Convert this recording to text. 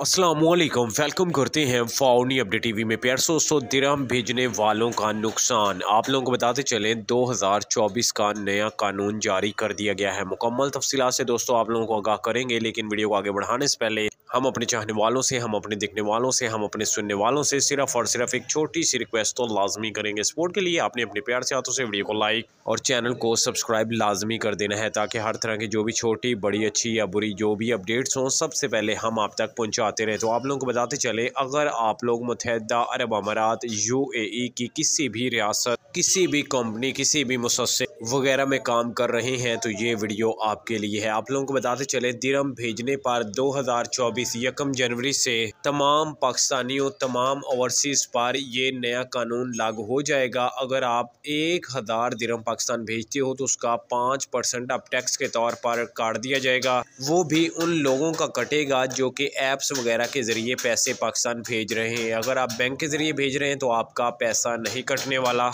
Aslam welcome करते हैं फाउनी update TV में प्यार सौ सौ दिरम भेजने वालों का नुकसान आप लोगों को बताते चलें 2024 का नया कानून जारी कर दिया गया है मुकम्मल तफसी से दोस्तों आप लोगों को आगाह करेंगे लेकिन वीडियो को आगे बढ़ाने से पहले हम अपने चाहने वालों से हम अपने देखने वालों से हम अपने सुनने वालों से सिर्फ और सिर्फ एक छोटी सी रिक्वेस्ट तो लाजमी करेंगे सपोर्ट के लिए आपने अपने प्यार से हाथों से वीडियो को लाइक और चैनल को सब्सक्राइब लाजमी कर देना है ताकि हर तरह की जो भी छोटी बड़ी अच्छी या बुरी जो भी अपडेट्स हों सबसे पहले हम आप तक पहुँचा आते रहे तो आप लोगों को बताते चले अगर आप लोग मुतहदा अरब अमारात यू ए की किसी भी रियासत किसी भी कंपनी किसी भी मुसस्से वगैरह में काम कर रहे हैं तो ये वीडियो आपके लिए है आप लोगों को बताते चले दिरम भेजने पर 2024 यकम जनवरी से तमाम पाकिस्तानियों तमाम ओवरसीज़ पर ये नया कानून लागू हो जाएगा अगर आप एक हज़ार दिरम पाकिस्तान भेजते हो तो उसका पाँच परसेंट अब टैक्स के तौर पर काट दिया जाएगा वो भी उन लोगों का कटेगा जो कि ऐप्स वगैरह के ज़रिए पैसे पाकिस्तान भेज रहे हैं अगर आप बैंक के ज़रिए भेज रहे हैं तो आपका पैसा नहीं कटने वाला